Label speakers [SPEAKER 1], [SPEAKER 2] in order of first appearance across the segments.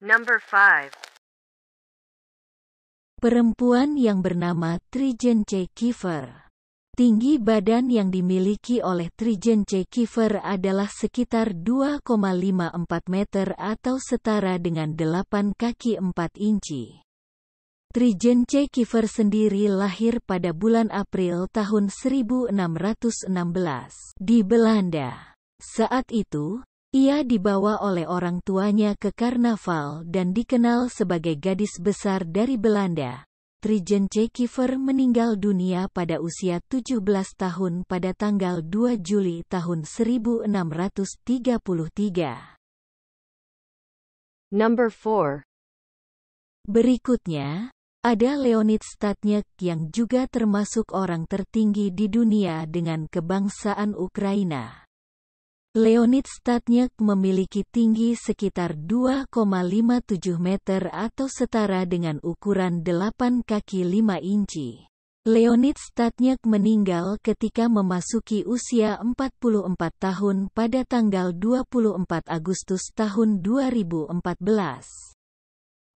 [SPEAKER 1] Number 5 Perempuan yang bernama C Kiefer Tinggi badan yang dimiliki oleh
[SPEAKER 2] C Kiefer adalah sekitar 2,54 meter atau setara dengan 8 kaki 4 inci. C Kiefer sendiri lahir pada bulan April tahun 1616 di Belanda. Saat itu, ia dibawa oleh orang tuanya ke karnaval dan dikenal sebagai gadis besar dari Belanda. C. Kiefer meninggal dunia pada usia 17 tahun pada tanggal 2
[SPEAKER 1] Juli tahun 1633. Number 4 Berikutnya, ada Leonid Statnyek
[SPEAKER 2] yang juga termasuk orang tertinggi di dunia dengan kebangsaan Ukraina. Leonid Stadnyak memiliki tinggi sekitar 2,57 meter atau setara dengan ukuran 8 kaki 5 inci. Leonid Stadnyak meninggal ketika memasuki usia 44 tahun pada tanggal 24 Agustus tahun 2014.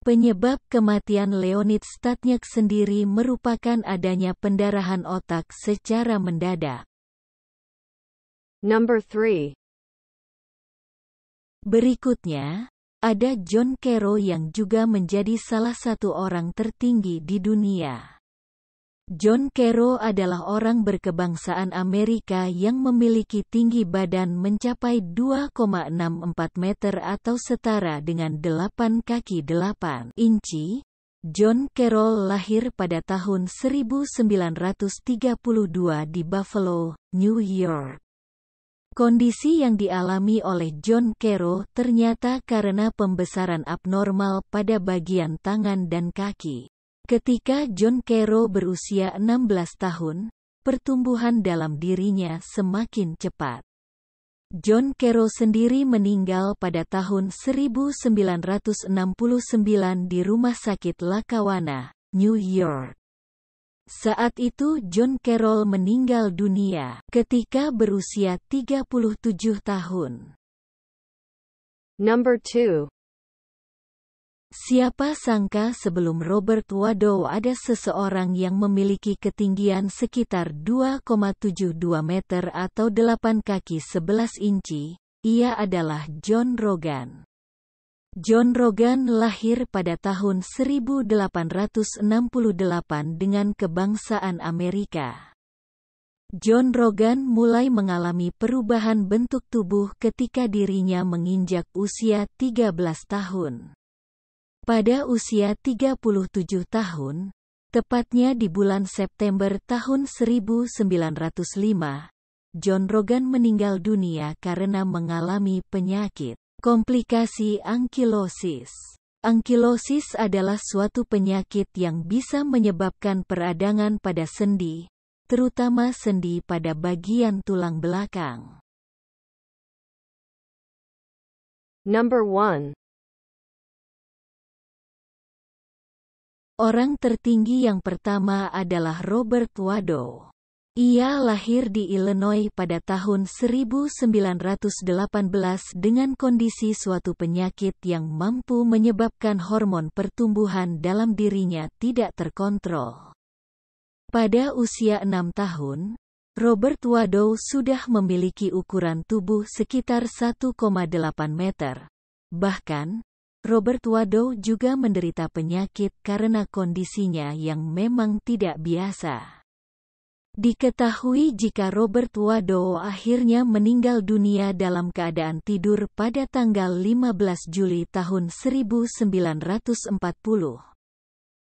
[SPEAKER 2] Penyebab kematian Leonid Stadnyak sendiri
[SPEAKER 1] merupakan adanya pendarahan otak secara mendadak. Number 3 Berikutnya, ada John Kero yang juga menjadi salah satu orang tertinggi di dunia.
[SPEAKER 2] John Kero adalah orang berkebangsaan Amerika yang memiliki tinggi badan mencapai 2,64 meter atau setara dengan 8 kaki 8 inci. John Carroll lahir pada tahun 1932 di Buffalo, New York. Kondisi yang dialami oleh John Kero ternyata karena pembesaran abnormal pada bagian tangan dan kaki. Ketika John Kero berusia 16 tahun, pertumbuhan dalam dirinya semakin cepat. John Kero sendiri meninggal pada tahun 1969 di Rumah Sakit Lakawana, New York.
[SPEAKER 1] Saat itu John Carroll meninggal dunia ketika berusia 37 tahun. Number 2. Siapa sangka sebelum Robert Wadow ada seseorang
[SPEAKER 2] yang memiliki ketinggian sekitar 2,72 meter atau 8 kaki 11 inci, ia adalah John Rogan. John Rogan lahir pada tahun 1868 dengan kebangsaan Amerika. John Rogan mulai mengalami perubahan bentuk tubuh ketika dirinya menginjak usia 13 tahun. Pada usia 37 tahun, tepatnya di bulan September tahun 1905, John Rogan meninggal dunia karena mengalami penyakit. Komplikasi angkilosis Angkilosis adalah suatu penyakit yang bisa menyebabkan
[SPEAKER 1] peradangan pada sendi, terutama sendi pada bagian tulang belakang. Number 1 Orang tertinggi yang pertama adalah Robert Wadow. Ia lahir di Illinois pada tahun
[SPEAKER 2] 1918 dengan kondisi suatu penyakit yang mampu menyebabkan hormon pertumbuhan dalam dirinya tidak terkontrol. Pada usia enam tahun, Robert Wadow sudah memiliki ukuran tubuh sekitar 1,8 meter. Bahkan, Robert Wadow juga menderita penyakit karena kondisinya yang memang tidak biasa. Diketahui jika Robert Wado akhirnya meninggal dunia dalam keadaan tidur pada tanggal 15 Juli tahun
[SPEAKER 1] 1940.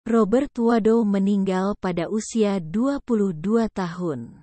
[SPEAKER 1] Robert Wado meninggal pada usia 22 tahun.